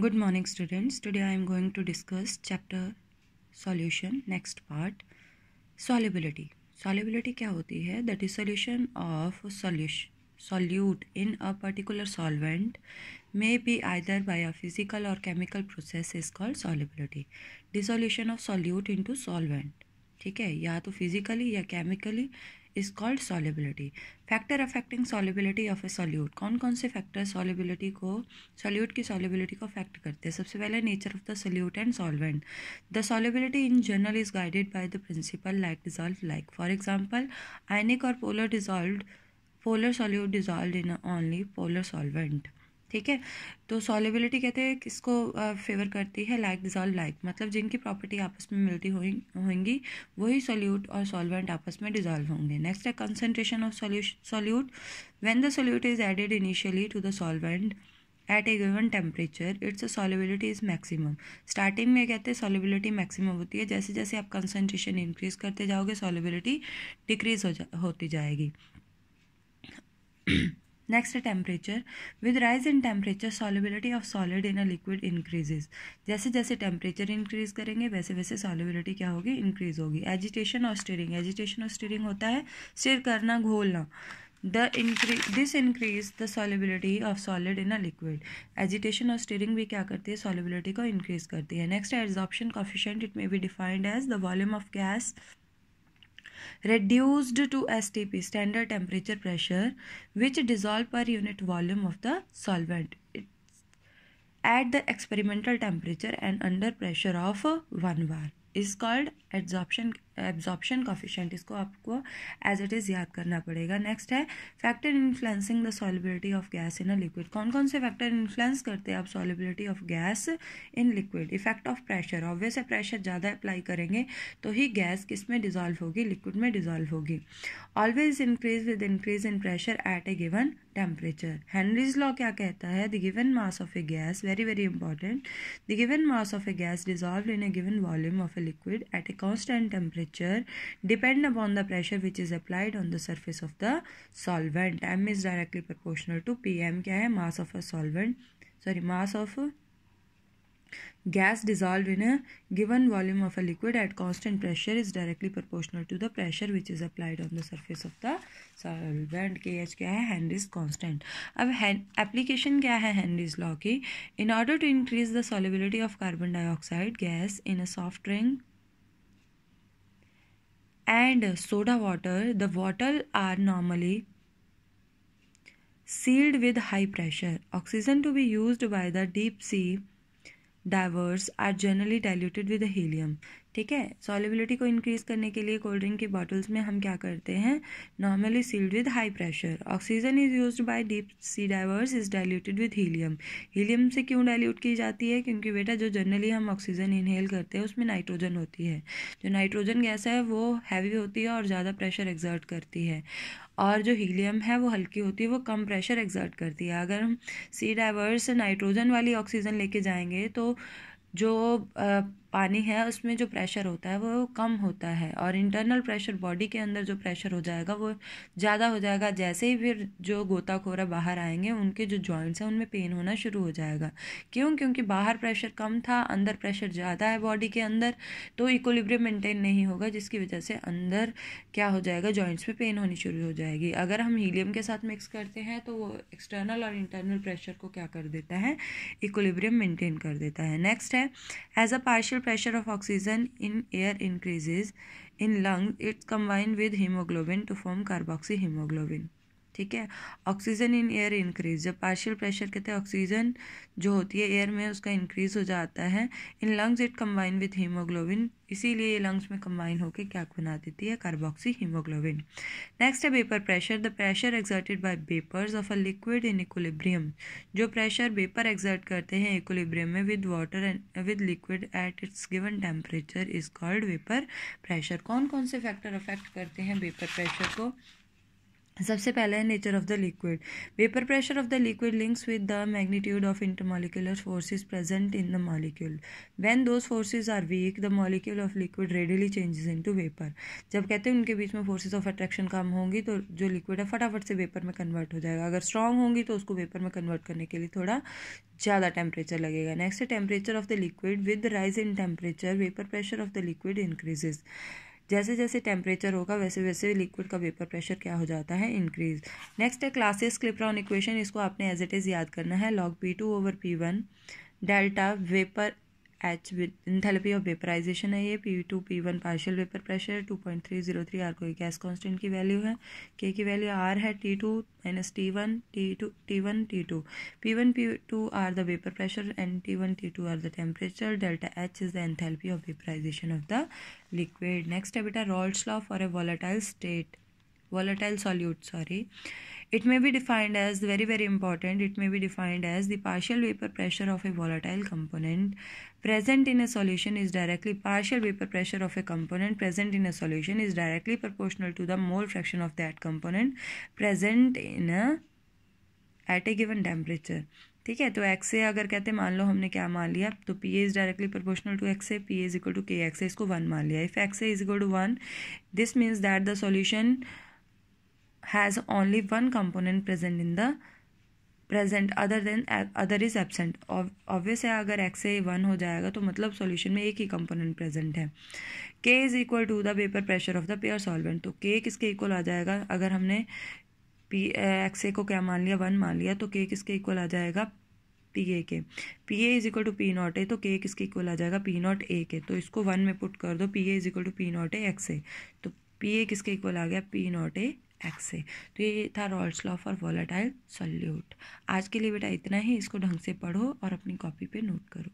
Good morning students today I am going to discuss chapter solution next part solubility solubility क्या होती है that is solution of solution solute in a particular solvent may be either by a physical और chemical process is called solubility dissolution of solute in to ठीक है या तो physically या chemically is called solubility factor affecting solubility of a solute कौन कौन से factor solubility को सॉल्यूट की सॉलिबिलिटी को अफेक्ट करते हैं सबसे पहले nature of the solute and solvent the solubility in general is guided by the principle like dissolve like for example ionic और polar dissolve polar solute dissolve in only polar solvent ठीक है तो solubility कहते हैं किसको favour करती है like dissolve like मतलब जिनकी प्रॉपर्टी आपस में मिलती होंगी वही सोल्यूट और सॉल्वेंट आपस में डिजॉल्व होंगे नेक्स्ट है concentration of solute when the solute is added initially to the solvent at a given temperature its solubility is maximum starting में कहते हैं सॉलिबिलिटी मैक्सिमम होती है जैसे जैसे आप कंसनट्रेशन इंक्रीज करते जाओगे सॉलिबिलिटी डिक्रीज हो जा होती जाएगी next temperature with rise in temperature solubility of solid in a liquid increases जैसे जैसे टेम्परेचर इंक्रीज करेंगे वैसे वैसे सॉलिबिलिटी क्या होगी इंक्रीज होगी एजिटेशन और स्टीरिंग एजिटेशन और स्टीरिंग होता है स्टिर करना घोलना the increase this increase the solubility of solid in a liquid agitation और स्टीरिंग भी क्या करती है सॉलिबिलिटी को इंक्रीज करती है next adsorption coefficient it may be defined as the volume of gas reduced to STP standard temperature pressure which dissolved per unit volume of the solvent it's at the experimental temperature and under pressure of 1 bar is called adsorption absorption coefficient इसको आपको as it is याद करना पड़ेगा next है factor influencing the solubility of gas in a liquid कौन कौन से factor influence करते हैं आप solubility of gas in liquid effect of pressure obvious है प्रेशर ज़्यादा अप्लाई करेंगे तो ही गैस किस में डिजॉल्व होगी लिक्विड में डिजॉल्व होगी always increase with increase in pressure at a given temperature Henry's law क्या कहता है the given mass of a gas very very important the given mass of a gas dissolve in a given volume of a liquid at a constant temperature temperature depend upon the pressure which is applied on the surface of the solvent m is directly proportional to p m क्या है mass of a solvent sorry mass of gas dissolved in a given volume of a liquid at constant pressure is directly proportional to the pressure which is applied on the surface of the solvent के H क्या है Henry's constant अब application क्या है Henry's law की in order to increase the solubility of carbon dioxide gas in a soft drink and soda water, the water are normally sealed with high pressure. Oxygen to be used by the deep sea divers are generally diluted with helium. ठीक है solubility को increase करने के लिए cold drink की bottles में हम क्या करते हैं normally sealed with high pressure oxygen is use by deep sea divers is diluted with helium helium से क्यों डाइल्यूट की जाती है क्योंकि बेटा जो जनरली हम ऑक्सीजन इनहेल करते हैं उसमें नाइट्रोजन होती है जो नाइट्रोजन गैस है वो हैवी होती है और ज़्यादा प्रेशर एग्जर्ट करती है और जो हीलियम है वो हल्की होती है वो कम प्रेशर एग्जर्ट करती है अगर हम सी डाइवर्स नाइट्रोजन वाली ऑक्सीजन लेके जाएंगे तो जो पानी है उसमें जो प्रेशर होता है वो कम होता है और इंटरनल प्रेशर बॉडी के अंदर जो प्रेशर हो जाएगा वो ज़्यादा हो जाएगा जैसे ही फिर जो गोताखोरा बाहर आएंगे उनके जो जॉइंट्स हैं उनमें पेन होना शुरू हो जाएगा क्यों क्योंकि बाहर प्रेशर कम था अंदर प्रेशर ज़्यादा है बॉडी के अंदर तो इक्वलिब्रियम मेंटेन नहीं होगा जिसकी वजह से अंदर क्या हो जाएगा जॉइंट्स में पेन होनी शुरू हो जाएगी अगर हम हीलियम के साथ मिक्स करते हैं तो वो एक्सटर्नल और इंटरनल प्रेशर को क्या कर देता है इक्वलिब्रियम मेंटेन कर देता है नेक्स्ट है as a partial pressure of oxygen in air increases in lungs, it combines with hemoglobin to form carboxyhemoglobin. ठीक है ऑक्सीजन इन एयर इंक्रीज जब पार्शियल प्रेशर कहते हैं ऑक्सीजन जो होती है एयर में उसका इंक्रीज हो जाता है in lungs it combine with haemoglobin इसीलिए ये लंग्स में कंबाइन होकर क्या बना देती है कार्बोक्सी हीमोग्लोबिन नेक्स्ट है vapour pressure the pressure exerted by vapours of a liquid in equilibrium जो प्रेशर वेपर एग्जर्ट करते हैं इक्विलिब्रियम में with water and with liquid at its given temperature is called vapour pressure कौन कौन से factor affect करते हैं vapour pressure को सबसे पहले है nature of the liquid vapour pressure of the liquid links with the magnitude of intermolecular forces present in the molecule when those forces are weak the molecule of liquid readily changes into vapour जब कहते हैं उनके बीच में forces of attraction कम होंगी तो जो liquid है फटाफट से वेपर में कन्वर्ट हो जाएगा अगर स्ट्रांग होंगी तो उसको वेपर में कन्वर्ट करने के लिए थोड़ा ज़्यादा टेम्परेचर लगेगा नेक्स्ट है temperature of the liquid with rise in temperature vapour pressure of the liquid increases जैसे जैसे टेम्परेचर होगा वैसे वैसे लिक्विड का वेपर प्रेशर क्या हो जाता है इंक्रीज नेक्स्ट है क्लासेस क्लिप्रॉन इक्वेशन इसको आपने एज इट इज़ याद करना है log P two over P one delta vapour H enthalpy of vaporisation है ये P two P one partial vapour pressure है two point three zero three R कोई gas constant की वैल्यू है K की वैल्यू आर है T two minus T one T two T one T two P one P two are the vapour pressure and T one T two are the temperature delta H is the enthalpy of vaporisation of the liquid next है बेटा Raoult's law for a volatile state volatile solute sorry it may be defined as very very important it may be defined as the partial vapour pressure of a volatile component present in a solution is directly partial vapour pressure of a component present in a solution is directly proportional to the mole fraction of that component present in at a given temperature ठीक है तो x ए अगर कहते मान लो हमने क्या मान लिया तो P A is directly proportional to X A P A is equal to K X A इसको वन मान लिया if X A is equal to one this means that the solution has only one component present in the present other than other is absent obvious है अगर x ए one हो जाएगा तो मतलब solution में एक ही कंपोनेंट प्रेजेंट है K is equal to the vapour pressure of the pure solvent तो के किसके इक्वल आ जाएगा अगर हमने पी एक्स ए को क्या मान लिया वन मान लिया तो के किसके इक्वल आ जाएगा P A K P A is equal to P naught A तो के किसके इक्वल आ जाएगा पी नॉट ए के तो इसको वन में पुट कर दो P A is equal to P naught A X A तो पी ए किसके इक्वल आ गया पी नॉट ए एक्स से तो ये था Raoult's law for volatile solute आज के लिए बेटा इतना ही इसको ढंग से पढ़ो और अपनी कॉपी पे नोट करो